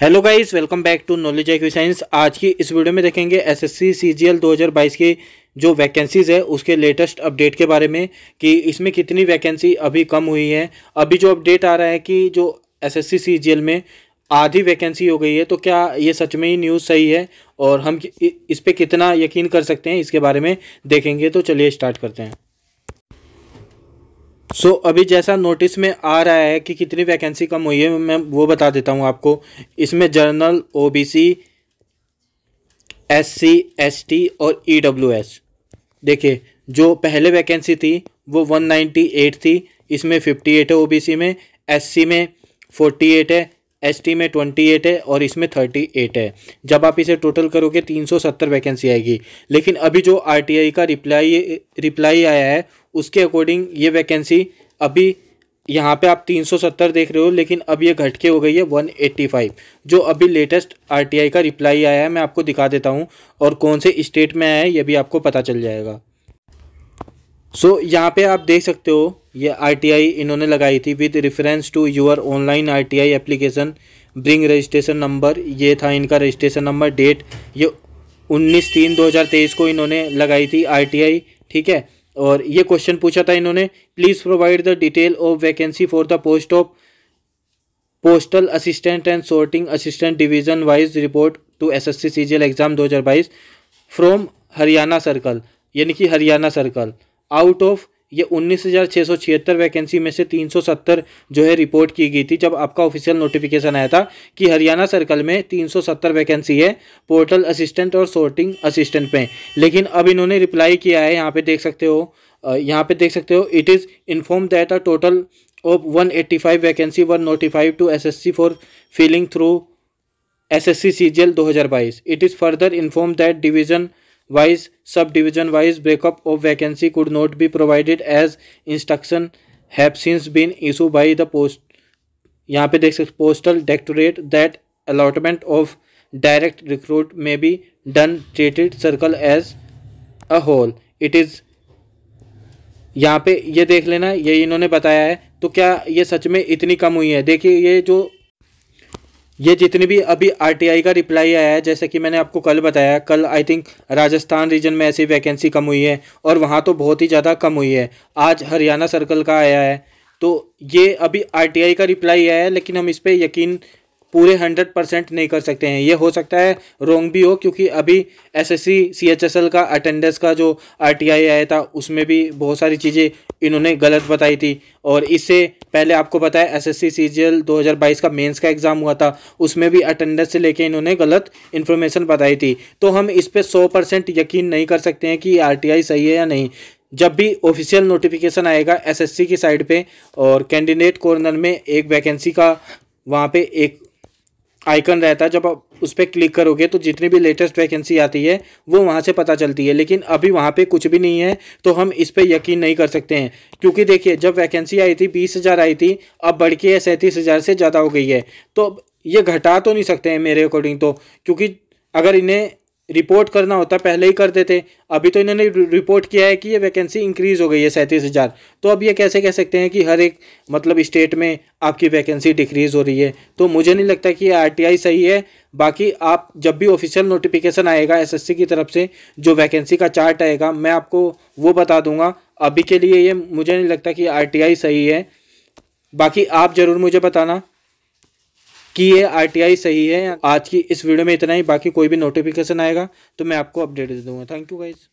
hello guys welcome back to knowledge एक्यू science आज की इस वीडियो में देखेंगे एसएससी सीजीएल 2022 की जो वैकेंसीज़ है उसके लेटेस्ट अपडेट के बारे में कि इसमें कितनी वैकेंसी अभी कम हुई है अभी जो अपडेट आ रहा है कि जो एसएससी सीजीएल में आधी वैकेंसी हो गई है तो क्या ये सच में ही न्यूज़ सही है और हम इस पर कितना यकीन कर सकते हैं इसके बारे में देखेंगे तो चलिए स्टार्ट करते हैं सो so, अभी जैसा नोटिस में आ रहा है कि कितनी वैकेंसी कम हुई है मैं वो बता देता हूँ आपको इसमें जर्नल ओबीसी एससी एसटी और ईडब्ल्यूएस e देखिए जो पहले वैकेंसी थी वो 198 थी इसमें 58 है ओबीसी में एससी में 48 है एस टी में ट्वेंटी एट है और इसमें थर्टी एट है जब आप इसे टोटल करोगे तीन सौ सत्तर वैकेंसी आएगी लेकिन अभी जो आर टी आई का रिप्लाई रिप्लाई आया है उसके अकॉर्डिंग ये वैकेंसी अभी यहाँ पे आप 370 देख रहे हो लेकिन अब ये घट के हो गई है 185 जो अभी लेटेस्ट आरटीआई का रिप्लाई आया है मैं आपको दिखा देता हूँ और कौन से स्टेट में आया है ये भी आपको पता चल जाएगा सो so, यहाँ पे आप देख सकते हो ये आईटीआई इन्होंने लगाई थी with reference to your online ITI application bring registration number ये था इनका रजिस्ट्रेशन नंबर डेट ये उन्नीस तीन दो हज़ार तेईस को इन्होंने लगाई थी आईटीआई ठीक है और ये क्वेश्चन पूछा था इन्होंने please provide the detail of vacancy for the post of postal assistant and sorting assistant division wise report to S S C C G L exam दो हज़ार बाईस फ्रॉम हरियाणा सर्कल यानी कि हरियाणा सर्कल आउट ऑफ ये उन्नीस हज़ार छः सौ छिहत्तर वैकेंसी में से तीन सौ सत्तर जो है रिपोर्ट की गई थी जब आपका ऑफिशियल नोटिफिकेशन आया था कि हरियाणा सर्कल में तीन सौ सत्तर वैकेंसी है पोर्टल असिस्टेंट और सोर्टिंग असिस्टेंट में लेकिन अब इन्होंने रिप्लाई किया है यहाँ पे देख सकते हो यहाँ पे देख सकते हो it is inform that a total of one eighty five vacancy one notified to S S C for filling through S S C C G L दो हज़ार बाईस it is further inform that division wise sub division wise breakup of vacancy could not be provided as instruction have since been issue by the post यहाँ पे देख सकते postal directorate that allotment of direct recruit may be done treated circle as a whole it is यहाँ पे ये देख लेना ये इन्होंने बताया है तो क्या ये सच में इतनी कम हुई है देखिए ये जो ये जितने भी अभी आरटीआई का रिप्लाई आया है जैसे कि मैंने आपको कल बताया कल आई थिंक राजस्थान रीजन में ऐसी वैकेंसी कम हुई है और वहाँ तो बहुत ही ज़्यादा कम हुई है आज हरियाणा सर्कल का आया है तो ये अभी आरटीआई का रिप्लाई आया है लेकिन हम इस पर यकीन पूरे हंड्रेड परसेंट नहीं कर सकते हैं ये हो सकता है रोंग भी हो क्योंकि अभी एसएससी सीएचएसएल का अटेंडेंस का जो आरटीआई आया था उसमें भी बहुत सारी चीज़ें इन्होंने गलत बताई थी और इससे पहले आपको पता है एसएससी सीजीएल 2022 का मेंस का एग्ज़ाम हुआ था उसमें भी अटेंडेंस से लेके इन्होंने गलत इन्फॉर्मेशन बताई थी तो हम इस पर सौ परसेंट यकीन नहीं कर सकते हैं कि आर सही है या नहीं जब भी ऑफिशियल नोटिफिकेशन आएगा एसएससी की साइड पे और कैंडिडेट कॉर्नर में एक वैकेंसी का वहाँ पे एक आइकन रहता है जब आप उस पर क्लिक करोगे तो जितनी भी लेटेस्ट वैकेंसी आती है वो वहाँ से पता चलती है लेकिन अभी वहाँ पे कुछ भी नहीं है तो हम इस पर यकीन नहीं कर सकते हैं क्योंकि देखिए जब वैकेंसी आई थी बीस हज़ार आई थी अब बढ़ के सैंतीस हज़ार से ज़्यादा हो गई है तो ये घटा तो नहीं सकते हैं मेरे अकॉर्डिंग तो क्योंकि अगर इन्हें रिपोर्ट करना होता पहले ही करते थे अभी तो इन्होंने रिपोर्ट किया है कि ये वैकेंसी इंक्रीज़ हो गई है सैंतीस हज़ार तो अब ये कैसे कह सकते हैं कि हर एक मतलब स्टेट में आपकी वैकेंसी डिक्रीज़ हो रही है तो मुझे नहीं लगता कि ये आरटीआई सही है बाकी आप जब भी ऑफिशियल नोटिफिकेशन आएगा एसएससी की तरफ से जो वैकेंसी का चार्ट आएगा मैं आपको वो बता दूँगा अभी के लिए ये मुझे नहीं लगता कि आर सही है बाकी आप ज़रूर मुझे बताना कि ये आरटीआई सही है आज की इस वीडियो में इतना ही बाकी कोई भी नोटिफिकेशन आएगा तो मैं आपको अपडेट दे दूंगा थैंक यू गाइज़